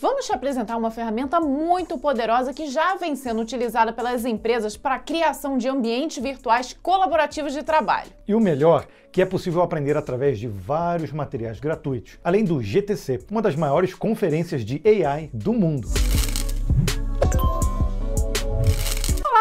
Vamos te apresentar uma ferramenta muito poderosa que já vem sendo utilizada pelas empresas para a criação de ambientes virtuais colaborativos de trabalho. E o melhor, que é possível aprender através de vários materiais gratuitos, além do GTC, uma das maiores conferências de AI do mundo.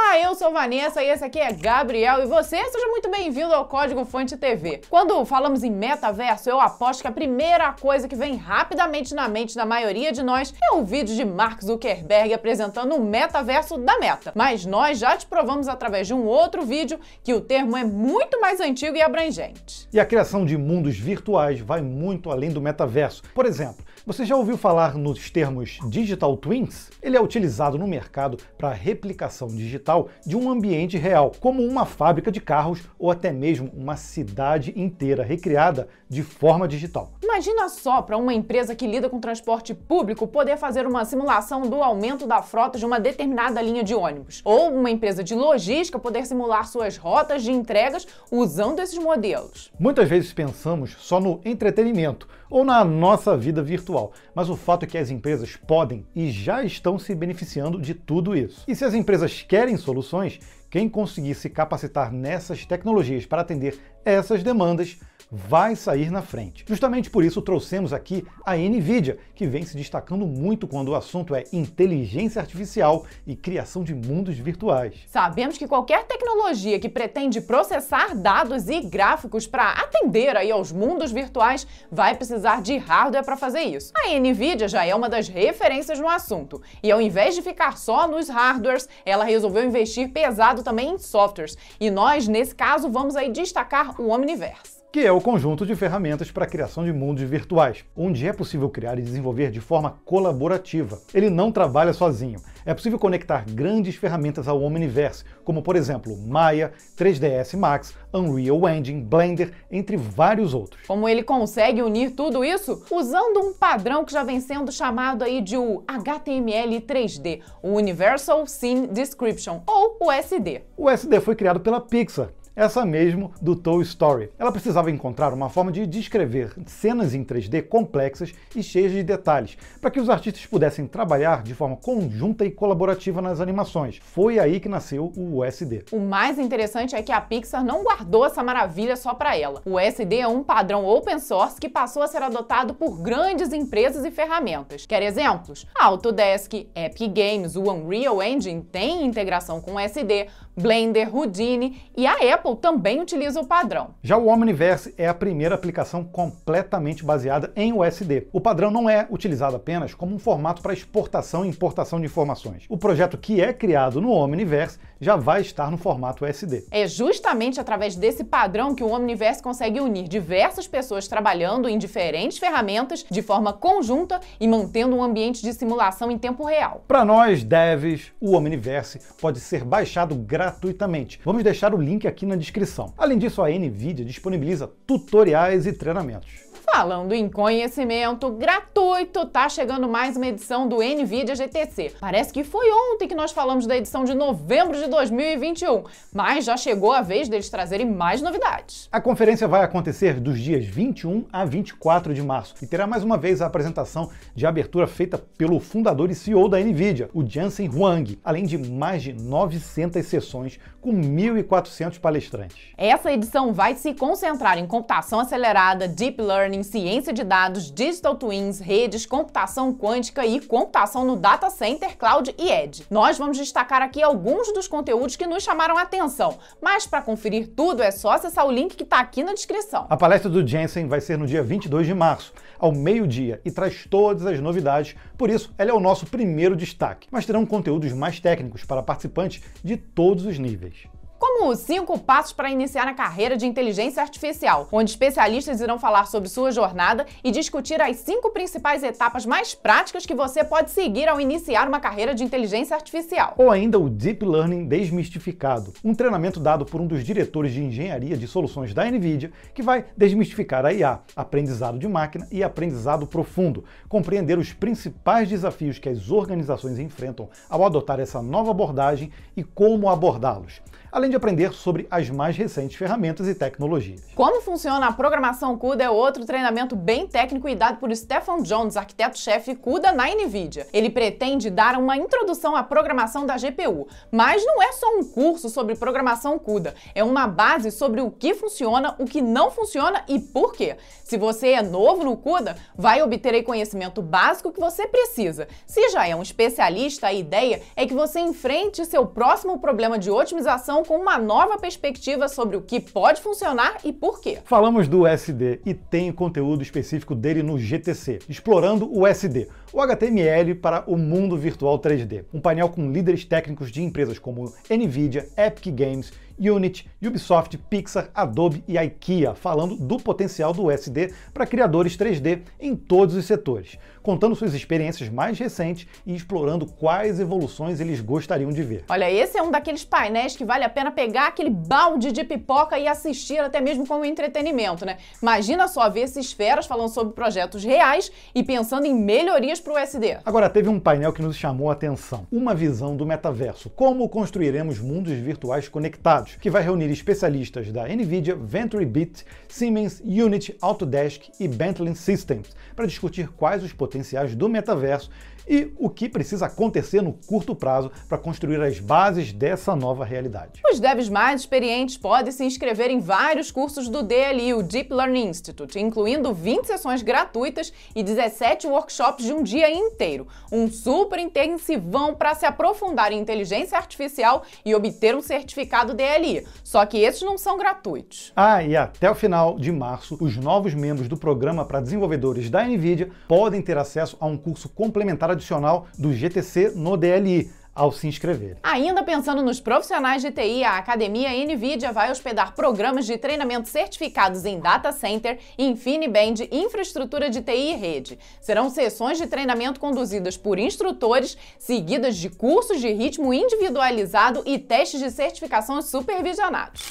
Olá, ah, eu sou Vanessa e esse aqui é Gabriel e você seja muito bem-vindo ao Código Fonte TV. Quando falamos em metaverso, eu aposto que a primeira coisa que vem rapidamente na mente da maioria de nós é o vídeo de Mark Zuckerberg apresentando o metaverso da Meta. Mas nós já te provamos através de um outro vídeo que o termo é muito mais antigo e abrangente. E a criação de mundos virtuais vai muito além do metaverso. Por exemplo, você já ouviu falar nos termos digital twins? Ele é utilizado no mercado para replicação digital de um ambiente real, como uma fábrica de carros ou até mesmo uma cidade inteira recriada de forma digital. Imagina só para uma empresa que lida com transporte público poder fazer uma simulação do aumento da frota de uma determinada linha de ônibus, ou uma empresa de logística poder simular suas rotas de entregas usando esses modelos. Muitas vezes pensamos só no entretenimento, ou na nossa vida virtual. Mas o fato é que as empresas podem e já estão se beneficiando de tudo isso. E se as empresas querem soluções, quem conseguir se capacitar nessas tecnologias para atender essas demandas vai sair na frente. Justamente por isso trouxemos aqui a Nvidia, que vem se destacando muito quando o assunto é inteligência artificial e criação de mundos virtuais. Sabemos que qualquer tecnologia que pretende processar dados e gráficos para atender aí aos mundos virtuais vai precisar de hardware para fazer isso. A Nvidia já é uma das referências no assunto, e ao invés de ficar só nos hardwares, ela resolveu investir pesado também em softwares. E nós, nesse caso, vamos aí destacar o Omniverse que é o conjunto de ferramentas para a criação de mundos virtuais, onde é possível criar e desenvolver de forma colaborativa. Ele não trabalha sozinho. É possível conectar grandes ferramentas ao Omniverse, como por exemplo Maya, 3ds Max, Unreal Engine, Blender, entre vários outros. Como ele consegue unir tudo isso? Usando um padrão que já vem sendo chamado aí de o HTML 3D, o Universal Scene Description, ou o SD. O SD foi criado pela Pixar essa mesmo do Toy Story. Ela precisava encontrar uma forma de descrever cenas em 3D complexas e cheias de detalhes, para que os artistas pudessem trabalhar de forma conjunta e colaborativa nas animações. Foi aí que nasceu o USD. O mais interessante é que a Pixar não guardou essa maravilha só para ela. O USD é um padrão open source que passou a ser adotado por grandes empresas e ferramentas. Quer exemplos? Autodesk, Epic Games, o Unreal Engine têm integração com o USD, Blender, Houdini e a Apple também utiliza o padrão. Já o Omniverse é a primeira aplicação completamente baseada em USD. O padrão não é utilizado apenas como um formato para exportação e importação de informações. O projeto que é criado no Omniverse já vai estar no formato USD. É justamente através desse padrão que o Omniverse consegue unir diversas pessoas trabalhando em diferentes ferramentas de forma conjunta e mantendo um ambiente de simulação em tempo real. Para nós, devs, o Omniverse pode ser baixado gratuitamente gratuitamente. Vamos deixar o link aqui na descrição. Além disso, a NVIDIA disponibiliza tutoriais e treinamentos. Falando em conhecimento gratuito, tá chegando mais uma edição do NVIDIA GTC. Parece que foi ontem que nós falamos da edição de novembro de 2021, mas já chegou a vez deles trazerem mais novidades. A conferência vai acontecer dos dias 21 a 24 de março e terá mais uma vez a apresentação de abertura feita pelo fundador e CEO da NVIDIA, o Jensen Huang, além de mais de 900 sessões com 1.400 palestrantes. Essa edição vai se concentrar em computação acelerada, deep learning, ciência de dados, digital twins, redes, computação quântica e computação no data center, cloud e edge. Nós vamos destacar aqui alguns dos conteúdos que nos chamaram a atenção, mas para conferir tudo é só acessar o link que está aqui na descrição. A palestra do Jensen vai ser no dia 22 de março, ao meio-dia, e traz todas as novidades, por isso ela é o nosso primeiro destaque. Mas terão conteúdos mais técnicos para participantes de todos os níveis como os 5 passos para iniciar a carreira de inteligência artificial, onde especialistas irão falar sobre sua jornada e discutir as cinco principais etapas mais práticas que você pode seguir ao iniciar uma carreira de inteligência artificial. Ou ainda o Deep Learning desmistificado, um treinamento dado por um dos diretores de engenharia de soluções da Nvidia, que vai desmistificar a IA, aprendizado de máquina e aprendizado profundo, compreender os principais desafios que as organizações enfrentam ao adotar essa nova abordagem e como abordá-los além de aprender sobre as mais recentes ferramentas e tecnologias. Como funciona a programação CUDA é outro treinamento bem técnico e dado por Stefan Jones, arquiteto-chefe CUDA na NVIDIA. Ele pretende dar uma introdução à programação da GPU, mas não é só um curso sobre programação CUDA, é uma base sobre o que funciona, o que não funciona e por quê. Se você é novo no CUDA, vai obter aí conhecimento básico que você precisa. Se já é um especialista, a ideia é que você enfrente seu próximo problema de otimização então, com uma nova perspectiva sobre o que pode funcionar e por quê. Falamos do SD e tem conteúdo específico dele no GTC, explorando o SD, o HTML para o mundo virtual 3D. Um painel com líderes técnicos de empresas como Nvidia, Epic Games Unity, Ubisoft, Pixar, Adobe e IKEA, falando do potencial do SD para criadores 3D em todos os setores, contando suas experiências mais recentes e explorando quais evoluções eles gostariam de ver. Olha, esse é um daqueles painéis que vale a pena pegar aquele balde de pipoca e assistir até mesmo como entretenimento, né? Imagina só ver esses feras falando sobre projetos reais e pensando em melhorias para o SD. Agora, teve um painel que nos chamou a atenção, uma visão do metaverso, como construiremos mundos virtuais conectados que vai reunir especialistas da NVIDIA, Venturi Bit, Siemens, Unity, Autodesk e Bentley Systems para discutir quais os potenciais do metaverso e o que precisa acontecer no curto prazo para construir as bases dessa nova realidade. Os devs mais experientes podem se inscrever em vários cursos do DLI, o Deep Learning Institute, incluindo 20 sessões gratuitas e 17 workshops de um dia inteiro. Um super intensivão para se aprofundar em inteligência artificial e obter um certificado DLI ali. Só que esses não são gratuitos. Ah, e até o final de março, os novos membros do programa para desenvolvedores da NVIDIA podem ter acesso a um curso complementar adicional do GTC no DLI ao se inscrever. Ainda pensando nos profissionais de TI, a Academia NVIDIA vai hospedar programas de treinamento certificados em Data Center, InfiniBand, Infraestrutura de TI e Rede. Serão sessões de treinamento conduzidas por instrutores, seguidas de cursos de ritmo individualizado e testes de certificação supervisionados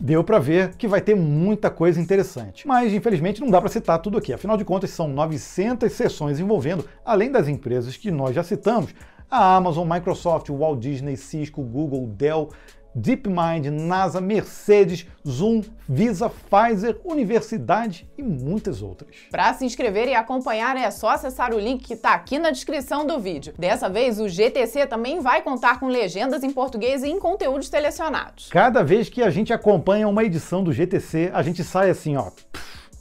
deu para ver que vai ter muita coisa interessante. Mas infelizmente não dá para citar tudo aqui. Afinal de contas, são 900 sessões envolvendo, além das empresas que nós já citamos, a Amazon, Microsoft, Walt Disney, Cisco, Google, Dell, DeepMind, NASA, Mercedes, Zoom, Visa, Pfizer, Universidade e muitas outras. Para se inscrever e acompanhar é só acessar o link que está aqui na descrição do vídeo. Dessa vez, o GTC também vai contar com legendas em português e em conteúdos selecionados. Cada vez que a gente acompanha uma edição do GTC, a gente sai assim, ó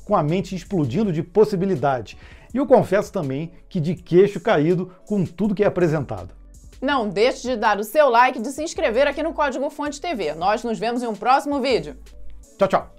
com a mente explodindo de possibilidades. E eu confesso também que de queixo caído com tudo que é apresentado. Não deixe de dar o seu like e de se inscrever aqui no Código Fonte TV. Nós nos vemos em um próximo vídeo. Tchau, tchau!